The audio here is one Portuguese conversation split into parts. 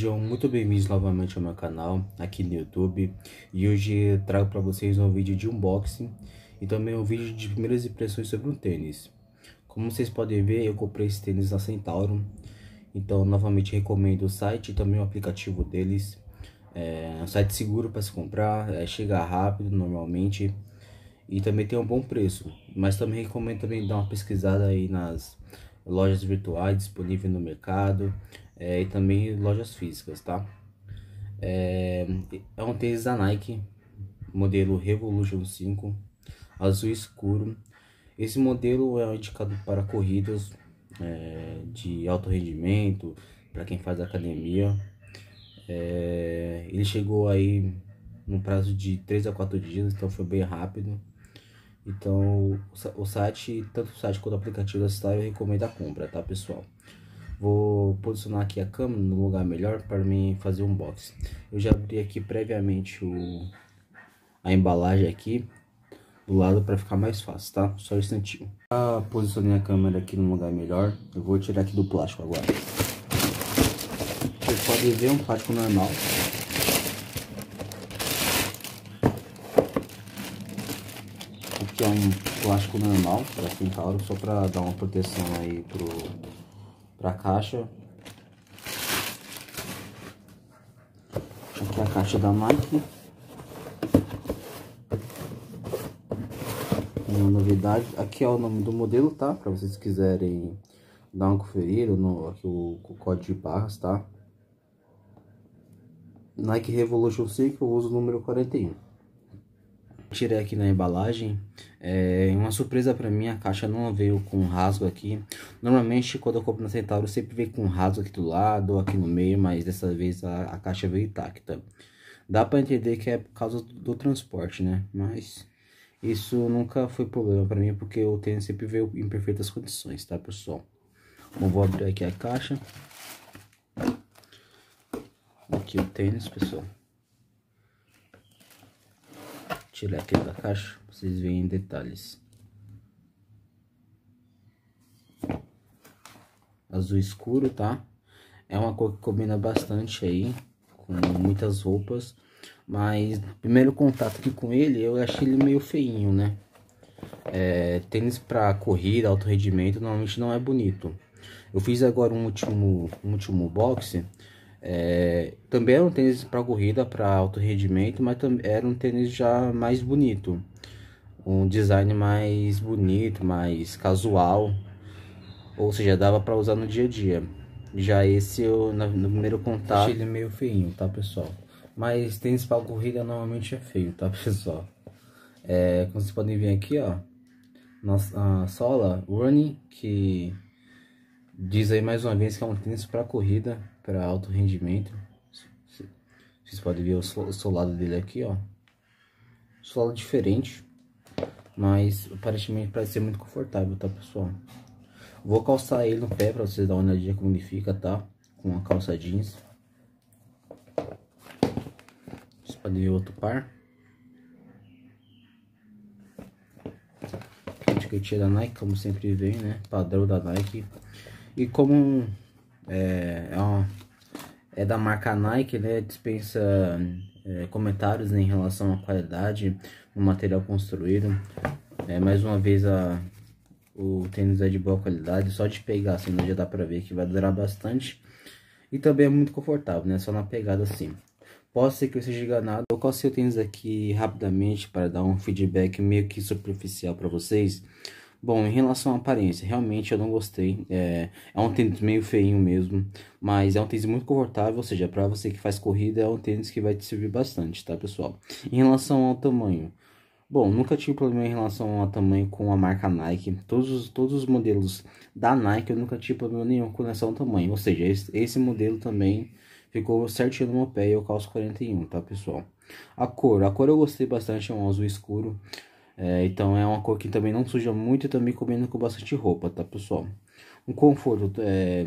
Sejam muito bem-vindos novamente ao meu canal aqui no YouTube e hoje trago para vocês um vídeo de unboxing e também um vídeo de primeiras impressões sobre um tênis. Como vocês podem ver, eu comprei esse tênis na Centauro, então novamente recomendo o site e também o aplicativo deles. É um site seguro para se comprar, é, chega rápido normalmente e também tem um bom preço, mas também recomendo também dar uma pesquisada aí nas lojas virtuais disponíveis no mercado é, e também lojas físicas, tá? É, é um tênis da Nike, modelo Revolution 5, azul escuro. Esse modelo é indicado para corridas é, de alto rendimento, para quem faz academia. É, ele chegou aí no prazo de 3 a 4 dias, então foi bem rápido. Então o site, tanto o site quanto o aplicativo da Style, eu recomendo a compra, tá pessoal? Vou posicionar aqui a câmera no lugar melhor para mim fazer um box. Eu já abri aqui previamente o, a embalagem aqui do lado para ficar mais fácil, tá? Só um instantinho. Ah, posicionei a câmera aqui no lugar melhor. Eu vou tirar aqui do plástico agora. Vocês podem ver um plástico normal. Aqui é um plástico normal para quintal, só para dar uma proteção aí pro para a caixa. Aqui a caixa da Nike Uma novidade. Aqui é o nome do modelo, tá? Para vocês quiserem dar uma conferida no aqui o, o código de barras, tá? Nike Revolution 5, eu uso o número 41. Tirei aqui na embalagem. É uma surpresa para mim, a caixa não veio com rasgo aqui. Normalmente quando eu compro na Centauro sempre veio com rasgo aqui do lado, aqui no meio, mas dessa vez a, a caixa veio intacta. Dá para entender que é por causa do, do transporte, né? Mas isso nunca foi problema para mim, porque o tênis sempre veio em perfeitas condições, tá, pessoal? Bom, vou abrir aqui a caixa. Aqui o tênis, pessoal. Tirei aqui da caixa, vocês veem detalhes. Azul escuro, tá? É uma cor que combina bastante aí, com muitas roupas. Mas primeiro contato aqui com ele, eu achei ele meio feinho, né? É, tênis para corrida, alto rendimento, normalmente não é bonito. Eu fiz agora um último, um último boxe, é, também era um tênis para corrida, para alto rendimento, mas era um tênis já mais bonito, um design mais bonito, mais casual, ou seja, dava para usar no dia a dia. Já esse eu no primeiro contato achei ele meio feinho, tá pessoal? Mas tênis para corrida normalmente é feio, tá pessoal? É, como vocês podem ver aqui, ó, a sola Running que diz aí mais uma vez que é um tênis para corrida para alto rendimento. Vocês podem ver o solado dele aqui, ó. Solado diferente, mas aparentemente parece ser muito confortável, tá, pessoal? Vou calçar ele no pé para vocês dar uma olhadinha como ele fica, tá? Com a calça jeans. Vocês podem ver outro par. Etiquetinha da Nike, como sempre vem, né? Padrão da Nike. E como é, é, uma, é da marca Nike, né? Dispensa é, comentários né, em relação à qualidade do material construído. É, mais uma vez a, o tênis é de boa qualidade, só de pegar assim já dá pra ver que vai durar bastante. E também é muito confortável, né? Só na pegada assim. Posso ser que eu seja enganado. Eu coloquei o tênis aqui rapidamente para dar um feedback meio que superficial para vocês. Bom, em relação à aparência, realmente eu não gostei. É, é um tênis meio feinho mesmo, mas é um tênis muito confortável, ou seja, para você que faz corrida, é um tênis que vai te servir bastante, tá, pessoal? Em relação ao tamanho, Bom, nunca tive problema em relação ao tamanho com a marca Nike. Todos os, todos os modelos da Nike eu nunca tive problema nenhum com relação ao tamanho. Ou seja, esse, esse modelo também ficou certinho no meu pé e eu calço 41, tá pessoal? A cor, a cor eu gostei bastante, é um azul escuro. É, então é uma cor que também não suja muito e também combina com bastante roupa, tá pessoal? O conforto, é,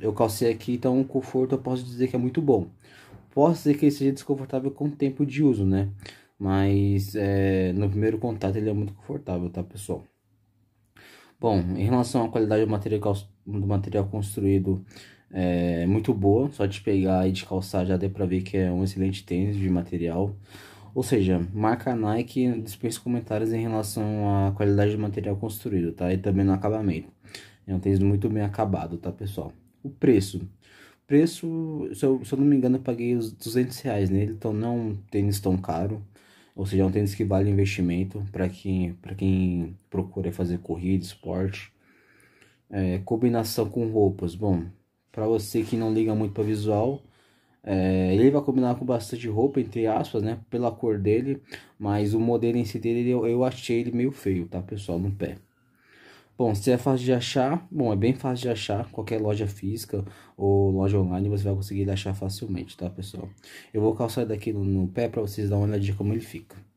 eu calcei aqui, então o conforto eu posso dizer que é muito bom. Posso dizer que ele seja desconfortável com o tempo de uso, né? Mas é, no primeiro contato ele é muito confortável, tá pessoal? Bom, em relação à qualidade do material, do material construído, é muito boa. Só de pegar e de calçar já dá pra ver que é um excelente tênis de material. Ou seja, marca Nike dispensa comentários em relação à qualidade do material construído, tá? E também no acabamento. É um tênis muito bem acabado, tá, pessoal? O preço. O preço, se eu, se eu não me engano, eu paguei os 200 reais nele, então não é um tênis tão caro. Ou seja, é um tênis que vale investimento para quem, quem procura fazer corrida, esporte. É, combinação com roupas. Bom, para você que não liga muito para visual, é, ele vai combinar com bastante roupa, entre aspas, né? Pela cor dele, mas o modelo em si dele eu, eu achei ele meio feio, tá, pessoal? No pé. Bom, se é fácil de achar, bom, é bem fácil de achar. Qualquer loja física ou loja online você vai conseguir achar facilmente, tá, pessoal? Eu vou calçar daqui no, no pé para vocês darem uma olhadinha como ele fica.